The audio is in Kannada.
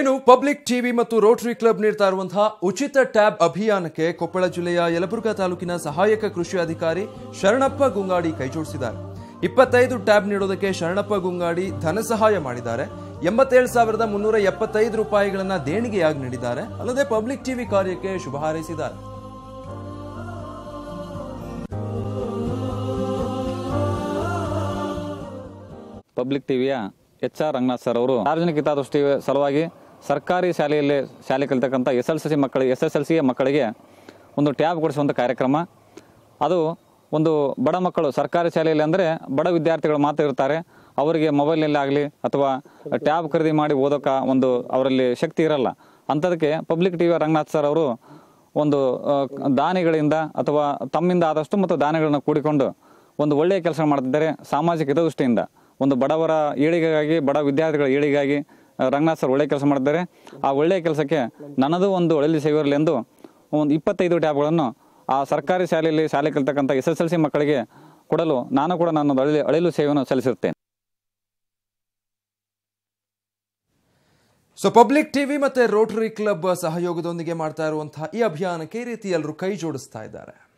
ಇನ್ನು ಪಬ್ಲಿಕ್ ಟಿವಿ ಮತ್ತು ರೋಟರಿ ಕ್ಲಬ್ ನೀಡ್ತಾ ಇರುವಂತಹ ಉಚಿತ ಟ್ಯಾಬ್ ಅಭಿಯಾನಕ್ಕೆ ಕೊಪ್ಪಳ ಜಿಲ್ಲೆಯ ಯಲಬುರ್ಗ ತಾಲೂಕಿನ ಸಹಾಯಕ ಕೃಷಿ ಅಧಿಕಾರಿ ಶರಣಪ್ಪ ಗುಂಗಾಡಿ ಕೈಜೋಡಿಸಿದ್ದಾರೆ ಇಪ್ಪತ್ತೈದು ಟ್ಯಾಬ್ ನೀಡೋದಕ್ಕೆ ಶರಣಪ್ಪ ಗುಂಗಾಡಿ ಧನ ಸಹಾಯ ಮಾಡಿದ್ದಾರೆ ಎಂಬತ್ತೇಳು ಸಾವಿರದ ಮುನ್ನೂರ ಎಪ್ಪತ್ತೈದು ರೂಪಾಯಿಗಳನ್ನ ದೇಣಿಗೆಯಾಗಿ ನೀಡಿದ್ದಾರೆ ಅಲ್ಲದೆ ಪಬ್ಲಿಕ್ ಟಿವಿ ಕಾರ್ಯಕ್ಕೆ ಶುಭ ಹಾರೈಸಿದ್ದಾರೆ ಪಬ್ಲಿಕ್ ಟಿವಿಯ ಎಚ್ ಆರ್ ರಂಗನಾಥ್ ಸರ್ ಅವರು ಸಾರ್ವಜನಿಕ ಹಿತಾದೃಷ್ಟಿ ಸಲುವಾಗಿ ಸರ್ಕಾರಿ ಶಾಲೆಯಲ್ಲಿ ಶಾಲೆ ಕಲಿತಕ್ಕಂಥ ಎಸ್ ಎಲ್ ಸಿ ಮಕ್ಕಳಿಗೆ ಎಸ್ ಎಸ್ ಎಲ್ ಸಿ ಮಕ್ಕಳಿಗೆ ಒಂದು ಟ್ಯಾಬ್ ಕೊಡಿಸುವಂಥ ಕಾರ್ಯಕ್ರಮ ಅದು ಒಂದು ಬಡ ಮಕ್ಕಳು ಸರ್ಕಾರಿ ಶಾಲೆಯಲ್ಲಿ ಅಂದರೆ ಬಡ ವಿದ್ಯಾರ್ಥಿಗಳು ಮಾತ್ರ ಇರ್ತಾರೆ ಅವರಿಗೆ ಮೊಬೈಲ್ನಲ್ಲಿ ಆಗಲಿ ಅಥವಾ ಟ್ಯಾಬ್ ಖರೀದಿ ಮಾಡಿ ಓದೋಕೆ ಒಂದು ಅವರಲ್ಲಿ ಶಕ್ತಿ ಇರಲ್ಲ ಅಂಥದಕ್ಕೆ Public T V Ranganath sir ಅವರು ಒಂದು ದಾನಿಗಳಿಂದ ಅಥವಾ ತಮ್ಮಿಂದ ಆದಷ್ಟು ಮತ್ತು ದಾನಿಗಳನ್ನು ಕೂಡಿಕೊಂಡು ಒಂದು ಒಳ್ಳೆಯ ಕೆಲಸ ಮಾಡ್ತಿದ್ದಾರೆ ಸಾಮಾಜಿಕ ಹಿತದೃಷ್ಟಿಯಿಂದ ಒಂದು ಬಡವರ ಏಳಿಗೆಗಾಗಿ ಬಡ ವಿದ್ಯಾರ್ಥಿಗಳ ಏಳಿಗೆಗಾಗಿ ರಂಗನಾಥ್ ಸರ್ ಒಳ್ಳೆ ಕೆಲಸ ಮಾಡಿದ್ದಾರೆ ಆ ಒಳ್ಳೆಯ ಕೆಲಸಕ್ಕೆ ನನ್ನದು ಒಂದು ಒಳ್ಳೆಯ ಸೇವೆ ಎಂದು ಒಂದು ಇಪ್ಪತ್ತೈದು ಟ್ಯಾಬ್ಗಳನ್ನು ಆ ಸರ್ಕಾರಿ ಶಾಲೆಯಲ್ಲಿ ಶಾಲೆ ಕಲಿತಕ್ಕಂಥ ಎಸ್ ಎಸ್ ಎಲ್ ಸಿ ಮಕ್ಕಳಿಗೆ ಕೊಡಲು ನಾನು ಕೂಡ ನನ್ನ ಅಳಿ ಅಳಿಲು ಸೇವೆಯನ್ನು ಸಲ್ಲಿಸಿರುತ್ತೇನೆ ಸೊ ಪಬ್ಲಿಕ್ ಟಿವಿ ಮತ್ತೆ ರೋಟರಿ ಕ್ಲಬ್ ಸಹಯೋಗದೊಂದಿಗೆ ಮಾಡ್ತಾ ಇರುವಂತಹ ಈ ಅಭಿಯಾನಕ್ಕೆ ಈ ರೀತಿ ಎಲ್ಲರೂ ಕೈ ಜೋಡಿಸ್ತಾ ಇದ್ದಾರೆ